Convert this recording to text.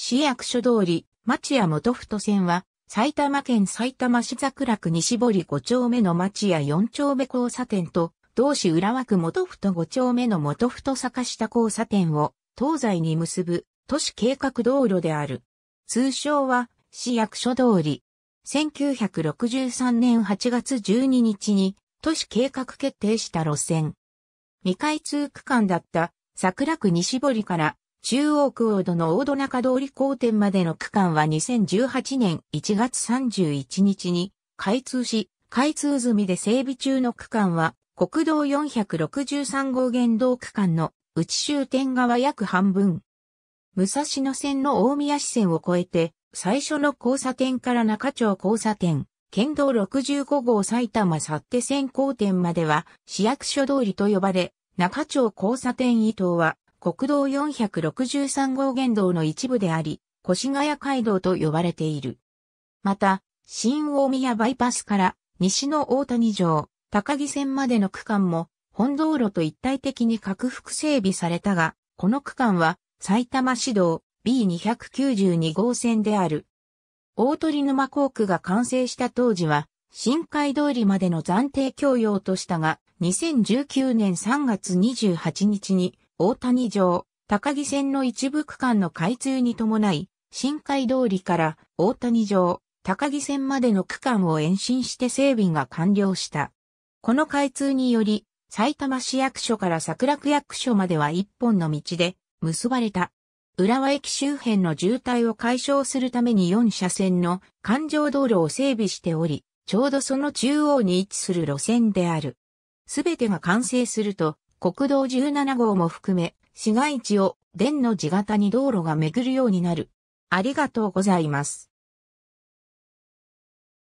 市役所通り、町屋元太線は、埼玉県埼玉市桜区西堀5丁目の町屋4丁目交差点と、同市浦和区元太5丁目の元太坂下交差点を東西に結ぶ都市計画道路である。通称は市役所通り。1963年8月12日に都市計画決定した路線。未開通区間だった桜区西堀から中央区大戸の大戸中通り交点までの区間は2018年1月31日に開通し、開通済みで整備中の区間は国道463号原動区間の内終点側約半分。武蔵野線の大宮支線を越えて、最初の交差点から中町交差点、県道65号埼玉っ手線交点までは市役所通りと呼ばれ、中町交差点伊藤は国道463号原道の一部であり、越谷街道と呼ばれている。また、新大宮バイパスから西の大谷城、高木線までの区間も本道路と一体的に拡幅整備されたが、この区間は埼玉市道 B292 号線である。大鳥沼航区が完成した当時は、深海通りまでの暫定供用としたが、2019年3月28日に大谷城、高木線の一部区間の開通に伴い、深海通りから大谷城、高木線までの区間を延伸して整備が完了した。この開通により、埼玉市役所から桜区役所までは一本の道で結ばれた。浦和駅周辺の渋滞を解消するために4車線の環状道路を整備しており、ちょうどその中央に位置する路線である。すべてが完成すると、国道17号も含め、市街地を電の地型に道路が巡るようになる。ありがとうございます。